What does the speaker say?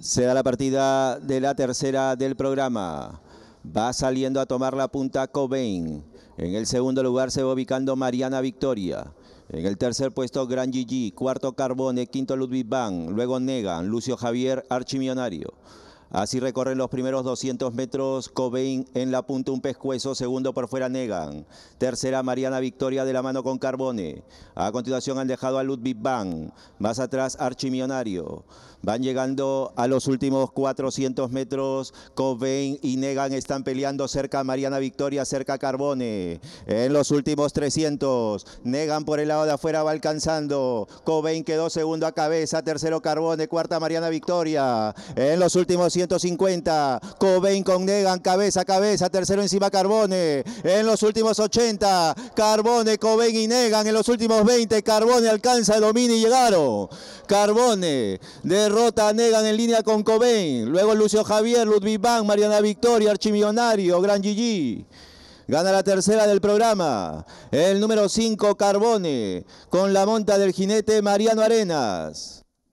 Se da la partida de la tercera del programa. Va saliendo a tomar la punta Cobain. En el segundo lugar se va ubicando Mariana Victoria. En el tercer puesto, Gran Gigi. Cuarto, Carbone. Quinto, Ludwig Van. Luego, Negan. Lucio Javier, Archimionario. Así recorren los primeros 200 metros Cobain en la punta un pescuezo, segundo por fuera Negan. Tercera Mariana Victoria de la mano con Carbone. A continuación han dejado a Ludwig Bang. Más atrás Archimionario. Van llegando a los últimos 400 metros. Cobain y Negan están peleando cerca Mariana Victoria, cerca Carbone. En los últimos 300. Negan por el lado de afuera va alcanzando. Cobain quedó segundo a cabeza. Tercero Carbone, cuarta Mariana Victoria. En los últimos 150. Cobain con Negan, cabeza a cabeza, tercero encima Carbone. En los últimos 80, Carbone, Cobain y Negan. En los últimos 20, Carbone alcanza, domina y llegaron. Carbone derrota a Negan en línea con Cobain. Luego Lucio Javier, Ludwig Mariana Victoria, Archimillonario, Gran Gigi. Gana la tercera del programa. El número 5, Carbone, con la monta del jinete Mariano Arenas.